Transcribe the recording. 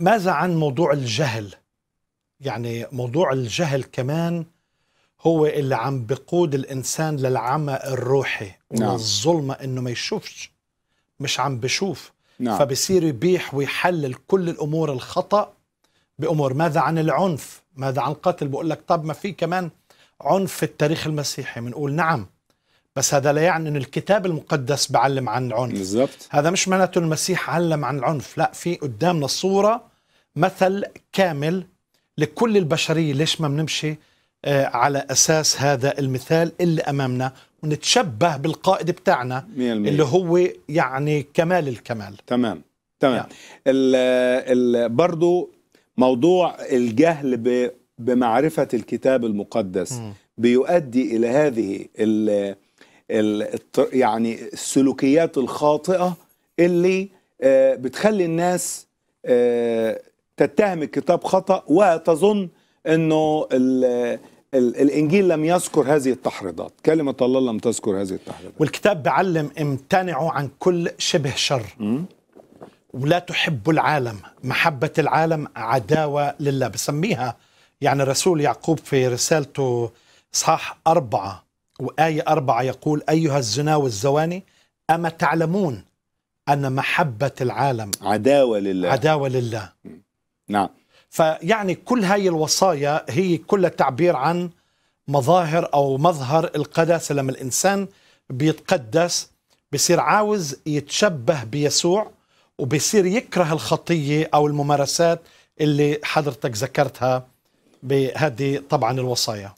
ماذا عن موضوع الجهل يعني موضوع الجهل كمان هو اللي عم بقود الإنسان للعمى الروحي نعم. والظلمة إنه ما يشوفش مش عم بشوف نعم. فبصير يبيح ويحلل كل الأمور الخطأ بأمور ماذا عن العنف ماذا عن القتل بقول لك طب ما في كمان عنف في التاريخ المسيحي بنقول نعم بس هذا لا يعني أن الكتاب المقدس بعلم عن العنف بالزبط. هذا مش معناته المسيح علم عن العنف لا في قدامنا صورة مثل كامل لكل البشرية ليش ما بنمشي آه، على أساس هذا المثال اللي أمامنا ونتشبه بالقائد بتاعنا 100%. اللي هو يعني كمال الكمال تمام تمام يعني. ال ال برضو موضوع الجهل بمعرفة الكتاب المقدس م. بيؤدي إلى هذه ال يعني السلوكيات الخاطئه اللي آه، بتخلي الناس آه، تتهم الكتاب خطا وتظن انه الانجيل لم يذكر هذه التحريضات كلمه الله لم تذكر هذه التحريضات والكتاب بعلم امتنعوا عن كل شبه شر ولا تحب العالم محبة العالم عداوة لله بسميها يعني الرسول يعقوب في رسالته إصحاح أربعة وآية أربعة يقول أيها الزنا والزواني أما تعلمون أن محبة العالم عداوة لله عداوة لله نعم فيعني كل هاي الوصايا هي كلها تعبير عن مظاهر أو مظهر القداسة لما الإنسان بيتقدس بصير عاوز يتشبه بيسوع وبصير يكره الخطية أو الممارسات اللي حضرتك ذكرتها بهذه طبعا الوصايا